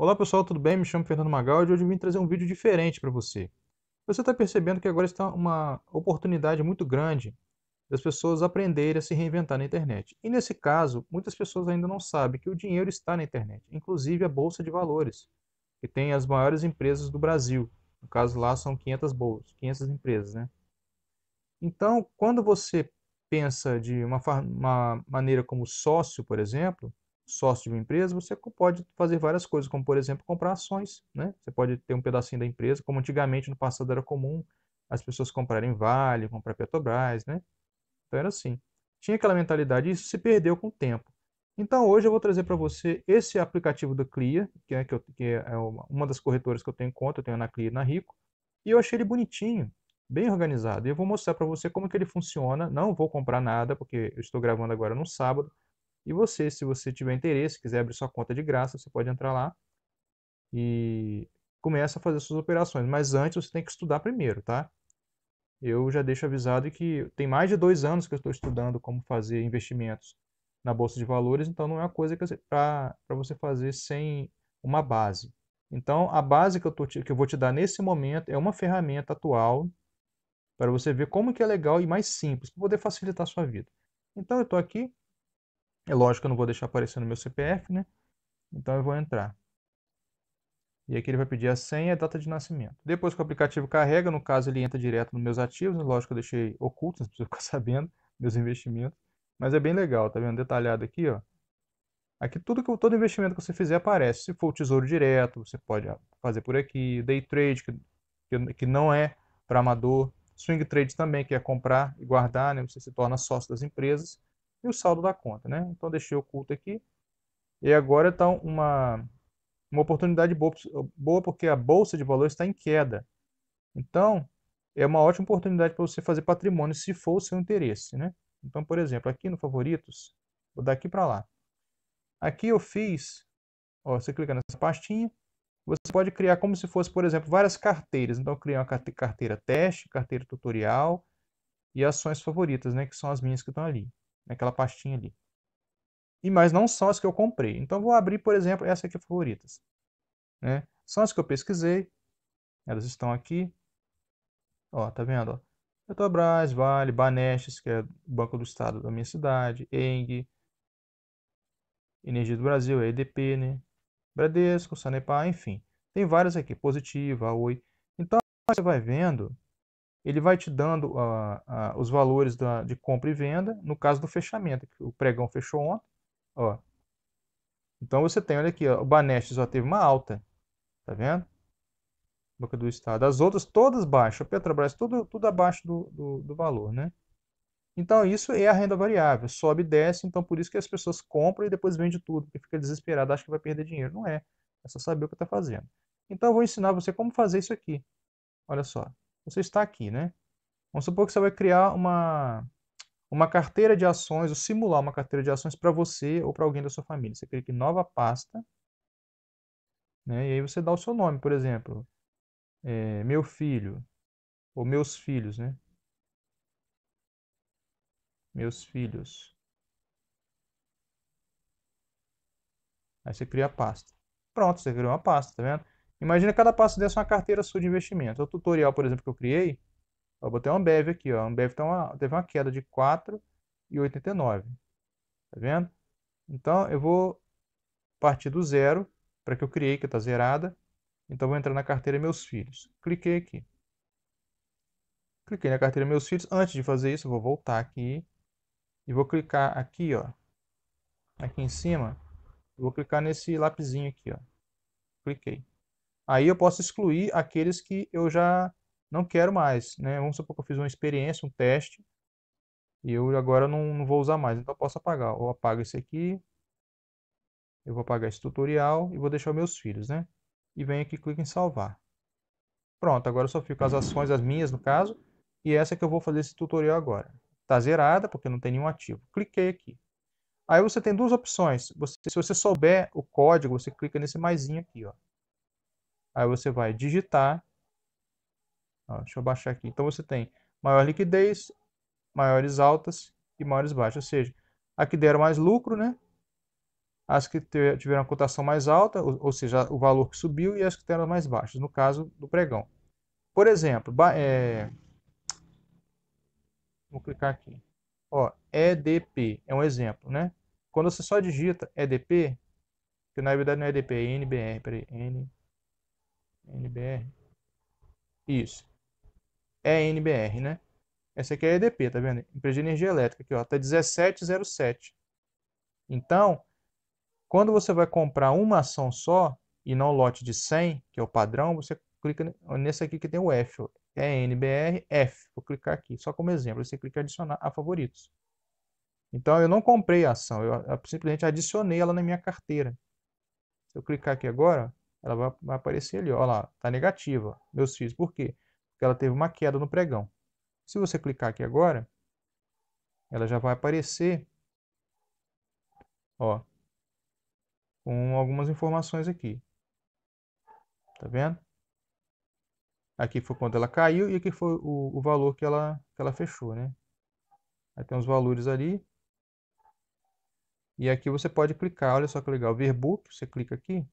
Olá pessoal, tudo bem? Me chamo Fernando Magal e hoje eu vim trazer um vídeo diferente para você. Você está percebendo que agora está uma oportunidade muito grande das pessoas aprenderem a se reinventar na internet. E nesse caso, muitas pessoas ainda não sabem que o dinheiro está na internet, inclusive a Bolsa de Valores, que tem as maiores empresas do Brasil. No caso lá são 500 bolsas, 500 empresas, né? Então, quando você pensa de uma, uma maneira como sócio, por exemplo, sócio de uma empresa, você pode fazer várias coisas, como por exemplo comprar ações. Né? Você pode ter um pedacinho da empresa, como antigamente no passado era comum as pessoas comprarem Vale, comprar Petrobras. Né? Então era assim. Tinha aquela mentalidade e isso se perdeu com o tempo. Então hoje eu vou trazer para você esse aplicativo da Clia, que é, que, eu, que é uma das corretoras que eu tenho em conta, eu tenho na Clia e na Rico, e eu achei ele bonitinho, bem organizado. E eu vou mostrar para você como que ele funciona. Não vou comprar nada, porque eu estou gravando agora no sábado. E você, se você tiver interesse, quiser abrir sua conta de graça, você pode entrar lá e começa a fazer suas operações. Mas antes você tem que estudar primeiro, tá? Eu já deixo avisado que tem mais de dois anos que eu estou estudando como fazer investimentos na bolsa de valores, então não é uma coisa para você fazer sem uma base. Então, a base que eu, tô, que eu vou te dar nesse momento é uma ferramenta atual para você ver como que é legal e mais simples, para poder facilitar a sua vida. Então, eu estou aqui é lógico que eu não vou deixar aparecer no meu CPF, né? Então eu vou entrar. E aqui ele vai pedir a senha e a data de nascimento. Depois que o aplicativo carrega, no caso ele entra direto nos meus ativos, lógico que eu deixei oculto, não precisa ficar sabendo, meus investimentos. Mas é bem legal, tá vendo? Detalhado aqui, ó. Aqui tudo que todo investimento que você fizer aparece. Se for o tesouro direto, você pode fazer por aqui. Day trade, que, que não é para amador. Swing trade também, que é comprar e guardar, né? Você se torna sócio das empresas e o saldo da conta, né? Então deixei oculto aqui. E agora está uma, uma oportunidade boa, boa porque a bolsa de valores está em queda. Então, é uma ótima oportunidade para você fazer patrimônio se for o seu interesse, né? Então, por exemplo, aqui no favoritos, vou daqui para lá. Aqui eu fiz, ó, você clica nessa pastinha, você pode criar como se fosse, por exemplo, várias carteiras. Então, eu criei uma carteira teste, carteira tutorial e ações favoritas, né, que são as minhas que estão ali naquela pastinha ali. E mais não são as que eu comprei. Então vou abrir, por exemplo, essa aqui favoritas, né? São as que eu pesquisei. Elas estão aqui. Ó, tá vendo? Petrobras, Vale, Banestes, que é o Banco do Estado da minha cidade, ENG, Energia do Brasil, EDP, né? Bradesco, Sanepar, enfim. Tem várias aqui, Positiva, Oi. Então você vai vendo ele vai te dando uh, uh, os valores da, de compra e venda, no caso do fechamento, que o pregão fechou ontem. Ó. Então você tem, olha aqui, ó, o Banestes já teve uma alta, tá vendo? Boca do Estado. As outras todas baixas, Petrobras tudo, tudo abaixo do, do, do valor, né? Então isso é a renda variável, sobe e desce, então por isso que as pessoas compram e depois vende tudo, porque fica desesperado, acha que vai perder dinheiro. Não é, é só saber o que está fazendo. Então eu vou ensinar você como fazer isso aqui. Olha só, você está aqui, né? Vamos supor que você vai criar uma, uma carteira de ações, ou simular uma carteira de ações para você ou para alguém da sua família. Você clica em nova pasta, né? e aí você dá o seu nome, por exemplo, é, meu filho, ou meus filhos, né? Meus filhos. Aí você cria a pasta. Pronto, você criou uma pasta, tá vendo? Imagina cada passo desse uma carteira sua de investimento. O tutorial, por exemplo, que eu criei, eu botei uma Ambev aqui, ó. A Ambev tá uma, teve uma queda de 4,89. Tá vendo? Então eu vou partir do zero para que eu criei, que está zerada. Então eu vou entrar na carteira Meus Filhos. Cliquei aqui. Cliquei na carteira Meus Filhos. Antes de fazer isso, eu vou voltar aqui e vou clicar aqui, ó. Aqui em cima, eu vou clicar nesse lapisinho aqui, ó. Cliquei. Aí eu posso excluir aqueles que eu já não quero mais, né? Vamos supor que eu fiz uma experiência, um teste, e eu agora não, não vou usar mais, então eu posso apagar. Ou apago esse aqui, eu vou apagar esse tutorial e vou deixar meus filhos, né? E venho aqui, clico em salvar. Pronto, agora eu só fico as ações, as minhas no caso, e essa que eu vou fazer esse tutorial agora. Está zerada, porque não tem nenhum ativo. Cliquei aqui. Aí você tem duas opções. Você, se você souber o código, você clica nesse maisinho aqui, ó. Aí você vai digitar. Ó, deixa eu baixar aqui. Então você tem maior liquidez, maiores altas e maiores baixas. Ou seja, a que deram mais lucro, né? As que tiveram a cotação mais alta, ou, seja, o valor que subiu, e as que tiveram mais baixas, no caso do pregão. Por exemplo, é... vou clicar aqui. Ó, EDP é um exemplo, né? Quando você só digita EDP, que na verdade não é EDP, é NBR, peraí, NBR. NBR. Isso. É NBR, né? Essa aqui é EDP, tá vendo? Empresa de energia elétrica aqui, ó, tá 1707. Então, quando você vai comprar uma ação só e não lote de 100, que é o padrão, você clica nesse aqui que tem o F, ó, é NBR F. Vou clicar aqui, só como exemplo, você clica em adicionar a favoritos. Então, eu não comprei a ação, eu simplesmente adicionei ela na minha carteira. Se eu clicar aqui agora, ela vai, aparecer ali, ó lá, tá negativa, meus filhos. Por quê? Porque ela teve uma queda no pregão. Se você clicar aqui agora, ela já vai aparecer, ó, com algumas informações aqui. Tá vendo? Aqui foi quando ela caiu e aqui foi o, o valor que ela, que ela fechou, né? Aí tem os valores ali. E aqui você pode clicar, olha só que legal, Verbook, você clica aqui,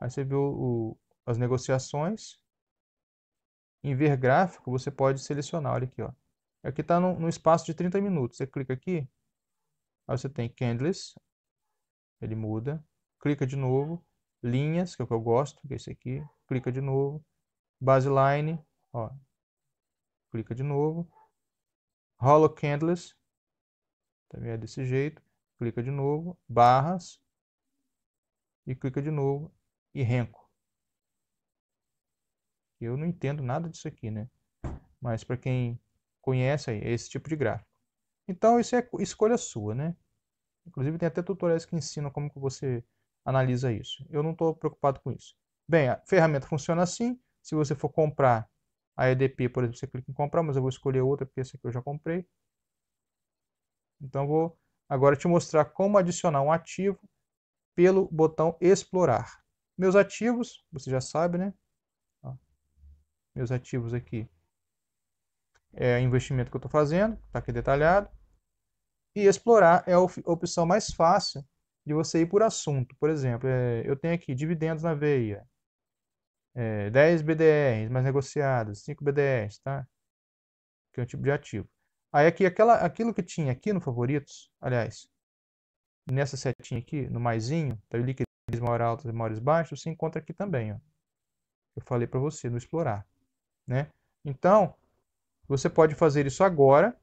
Aí você vê o, o, as negociações. Em ver gráfico, você pode selecionar, olha aqui, ó. Aqui está no, no, espaço de 30 minutos. Você clica aqui, aí você tem candles, ele muda. Clica de novo, linhas, que é o que eu gosto, que é esse aqui. Clica de novo, baseline, ó. Clica de novo. Hollow candles, também tá é desse jeito. Clica de novo, barras, e clica de novo, e renco. Eu não entendo nada disso aqui, né? Mas para quem conhece aí, é esse tipo de gráfico. Então isso é escolha sua, né? Inclusive tem até tutoriais que ensinam como que você analisa isso. Eu não estou preocupado com isso. Bem, a ferramenta funciona assim. Se você for comprar a EDP, por exemplo, você clica em comprar, mas eu vou escolher outra porque essa aqui eu já comprei. Então vou agora te mostrar como adicionar um ativo pelo botão explorar. Meus ativos, você já sabe, né? Ó, meus ativos aqui é investimento que eu estou fazendo, está aqui detalhado. E explorar é a opção mais fácil de você ir por assunto. Por exemplo, é, eu tenho aqui dividendos na veia, é, 10 BDRs mais negociados, 5 BDRs, tá? Que é um tipo de ativo. Aí aqui, aquela, aquilo que tinha aqui no favoritos, aliás, nessa setinha aqui, no maisinho, tá, o líquido maiores altas e maiores baixos se encontra aqui também. Ó. Eu falei para você no explorar. Né? Então, você pode fazer isso agora.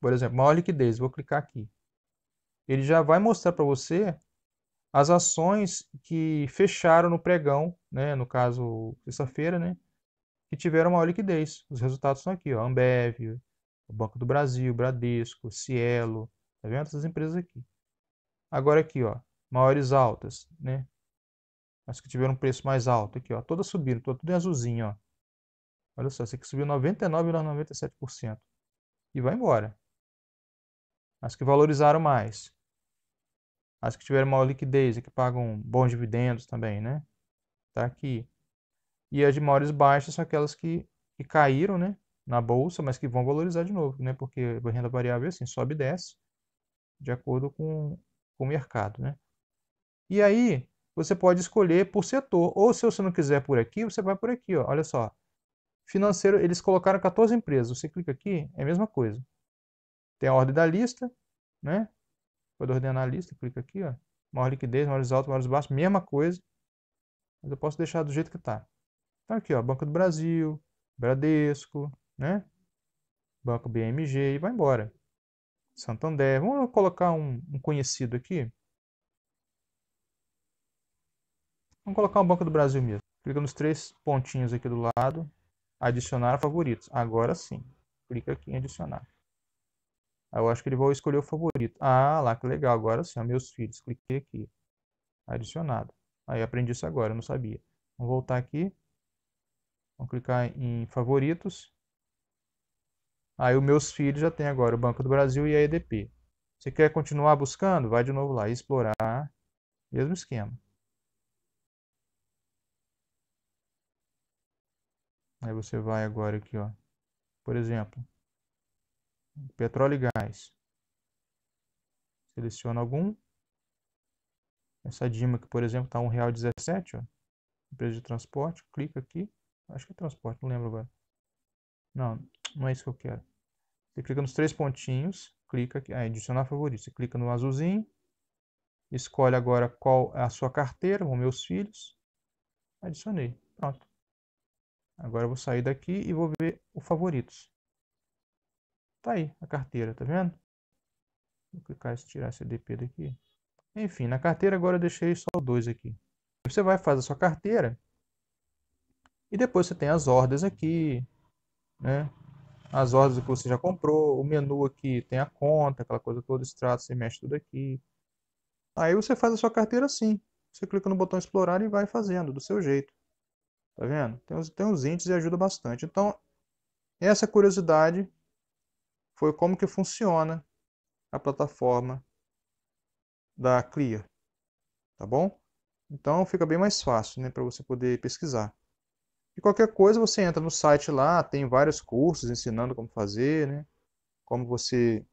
Por exemplo, maior liquidez, vou clicar aqui. Ele já vai mostrar para você as ações que fecharam no pregão, né? no caso, sexta-feira, né? que tiveram maior liquidez. Os resultados são aqui, ó, Ambev, Banco do Brasil, Bradesco, Cielo, tá vendo? Essas empresas aqui. Agora aqui, ó, maiores altas, né? As que tiveram um preço mais alto aqui, ó, todas subiram, tô tudo em azulzinho, ó. Olha só, essa aqui subiu 99,97% e vai embora. As que valorizaram mais, as que tiveram maior liquidez e que pagam bons dividendos também, né? Tá aqui. E as de maiores baixas são aquelas que, que caíram, né? Na bolsa, mas que vão valorizar de novo, né? Porque a renda variável é assim, sobe e desce de acordo com, com o mercado, né? E aí, você pode escolher por setor, ou se você não quiser por aqui, você vai por aqui, ó. olha só. Financeiro, eles colocaram 14 empresas, você clica aqui, é a mesma coisa. Tem a ordem da lista, né? Pode ordenar a lista, clica aqui, ó. Maior liquidez, maiores altos, maiores baixos, mesma coisa. Mas eu posso deixar do jeito que tá. Então aqui, ó, Banco do Brasil, Bradesco, né? Banco BMG e vai embora. Santander, vamos colocar um, um conhecido aqui. Vamos colocar o Banco do Brasil mesmo. Clica nos três pontinhos aqui do lado. Adicionar favoritos. Agora sim. Clica aqui em adicionar. Ah, eu acho que ele vai escolher o favorito. Ah, lá, que legal. Agora sim, meus filhos. Cliquei aqui. Adicionado. Aí, aprendi isso agora, eu não sabia. Vamos voltar aqui. Vamos clicar em favoritos. Aí, os meus filhos já tem agora o Banco do Brasil e a EDP. Você quer continuar buscando? Vai de novo lá, explorar. Mesmo esquema. Aí você vai agora aqui, ó. Por exemplo, petróleo e gás. Seleciona algum. Essa Dima aqui, por exemplo, está R$1,17, ó. Empresa de transporte, clica aqui. Acho que é transporte, não lembro agora. Não, não é isso que eu quero. Você clica nos três pontinhos, clica aqui, aí, adicionar favorito. Você clica no azulzinho, escolhe agora qual é a sua carteira, ou meus filhos. Adicionei, pronto. Agora eu vou sair daqui e vou ver o favoritos. Tá aí a carteira, tá vendo? Vou clicar e tirar esse DP daqui. Enfim, na carteira agora eu deixei só dois aqui. Você vai fazer a sua carteira e depois você tem as ordens aqui, né? As ordens que você já comprou, o menu aqui tem a conta, aquela coisa toda, extrato, você mexe tudo aqui. Aí você faz a sua carteira assim. Você clica no botão explorar e vai fazendo do seu jeito. Tá vendo? Tem os, tem os índices e ajuda bastante. Então, essa curiosidade foi como que funciona a plataforma da Clear, tá bom? Então fica bem mais fácil, né, para você poder pesquisar. E qualquer coisa você entra no site lá, tem vários cursos ensinando como fazer, né? Como você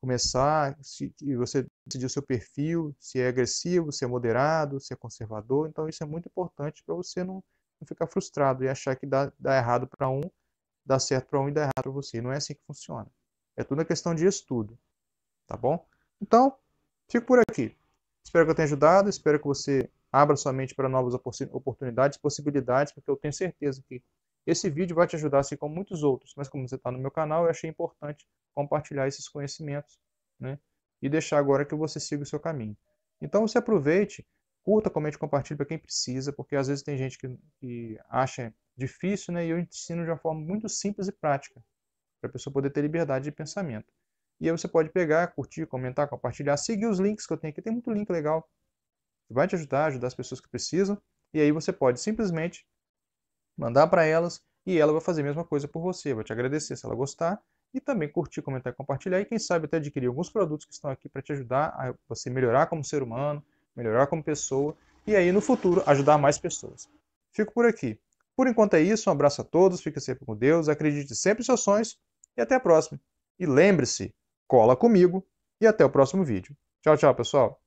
começar, se e você decidir o seu perfil, se é agressivo, se é moderado, se é conservador. Então isso é muito importante para você não não ficar frustrado e achar que dá, dá errado para um, dá certo para um e dá errado para você. Não é assim que funciona. É tudo uma questão de estudo, tá bom? Então, fico por aqui. Espero que eu tenha ajudado, espero que você abra sua mente para novas oportunidades, possibilidades, porque eu tenho certeza que esse vídeo vai te ajudar, assim como muitos outros. Mas como você está no meu canal, eu achei importante compartilhar esses conhecimentos, né? E deixar agora que você siga o seu caminho. Então você aproveite, curta, comente, compartilhe para quem precisa, porque às vezes tem gente que, que acha difícil, né? E eu ensino de uma forma muito simples e prática, para a pessoa poder ter liberdade de pensamento. E aí você pode pegar, curtir, comentar, compartilhar, seguir os links que eu tenho aqui, tem muito link legal que vai te ajudar, ajudar as pessoas que precisam. E aí você pode simplesmente mandar para elas e ela vai fazer a mesma coisa por você, vai te agradecer se ela gostar e também curtir, comentar, compartilhar e quem sabe até adquirir alguns produtos que estão aqui para te ajudar a você melhorar como ser humano, melhorar como pessoa e aí no futuro ajudar mais pessoas. Fico por aqui. Por enquanto é isso, um abraço a todos, fique sempre com Deus, acredite sempre em seus sonhos e até a próxima. E lembre-se, cola comigo e até o próximo vídeo. Tchau, tchau, pessoal!